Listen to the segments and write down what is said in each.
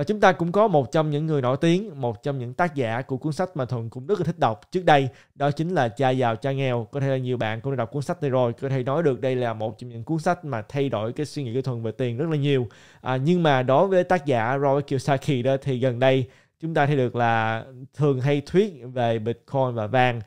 và chúng ta cũng có một trong những người nổi tiếng, một trong những tác giả của cuốn sách mà thuần cũng rất là thích đọc trước đây, đó chính là Cha giàu cha nghèo. Có thể là nhiều bạn cũng đã đọc cuốn sách này rồi, có thể nói được đây là một trong những cuốn sách mà thay đổi cái suy nghĩ của thuần về tiền rất là nhiều. À, nhưng mà đối với tác giả Robert Kiyosaki đó thì gần đây chúng ta thấy được là thường hay thuyết về Bitcoin và vàng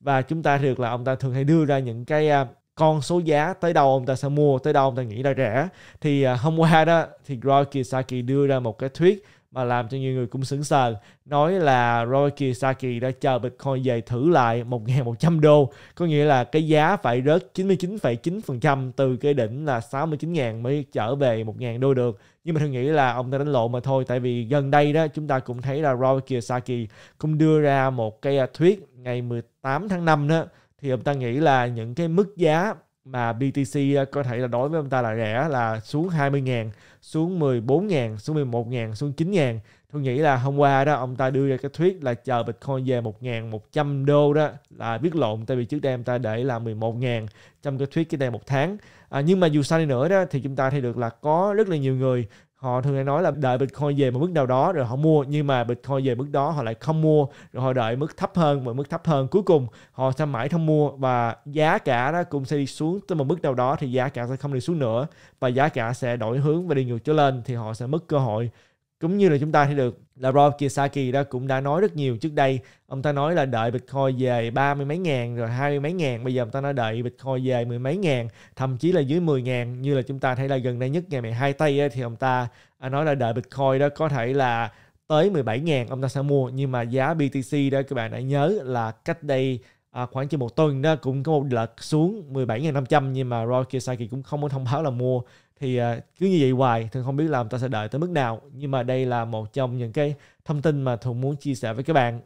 và chúng ta thấy được là ông ta thường hay đưa ra những cái à, con số giá tới đâu ông ta sẽ mua tới đâu ông ta nghĩ là rẻ thì à, hôm qua đó thì Roy Kiyosaki đưa ra một cái thuyết mà làm cho nhiều người cũng sững sờ nói là Roy Kiyosaki đã chờ Bitcoin về thử lại 1.100 đô có nghĩa là cái giá phải rớt 99,9% từ cái đỉnh là 69.000 mới trở về 1.000 đô được nhưng mà tôi nghĩ là ông ta đánh lộn mà thôi tại vì gần đây đó chúng ta cũng thấy là Roy Kiyosaki cũng đưa ra một cái à, thuyết ngày 18 tháng 5 đó thì ông ta nghĩ là những cái mức giá mà BTC ờ, có thể là đối với ông ta là rẻ là xuống 20.000, xuống 14.000, xuống 11.000, xuống 9.000. Tôi nghĩ là hôm qua đó ông ta đưa ra cái thuyết là chờ Bitcoin về 1.100 đô đó là biết lộn tại vì trước đây ông ta để là 11.000 trong cái thuyết cái đây một tháng. À, nhưng mà dù sao đi nữa đó thì chúng ta thấy được là có rất là nhiều người họ thường hay nói là đợi Bitcoin về một mức nào đó rồi họ mua nhưng mà Bitcoin về mức đó họ lại không mua rồi họ đợi mức thấp hơn và mức thấp hơn cuối cùng họ sẽ mãi không mua và giá cả nó cũng sẽ đi xuống tới một mức nào đó thì giá cả sẽ không đi xuống nữa và giá cả sẽ đổi hướng và đi ngược trở lên thì họ sẽ mất cơ hội cũng như là chúng ta thấy được là Rob Kiyosaki đó cũng đã nói rất nhiều trước đây ông ta nói là đợi Bitcoin về ba mươi mấy ngàn rồi hai mươi mấy ngàn bây giờ ông ta nói đợi Bitcoin về mười mấy ngàn thậm chí là dưới mười ngàn như là chúng ta thấy là gần đây nhất ngày mẹ hai tây thì ông ta à, nói là đợi Bitcoin đó có thể là tới 17 ngàn ông ta sẽ mua nhưng mà giá BTC đó các bạn đã nhớ là cách đây à, khoảng chừng một tuần đó cũng có một lật xuống 17.500 nhưng mà Roy Kiyosaki cũng không có thông báo là mua thì à, cứ như vậy hoài thường không biết là ta sẽ đợi tới mức nào nhưng mà đây là một trong những cái thông tin mà thường muốn chia sẻ với các bạn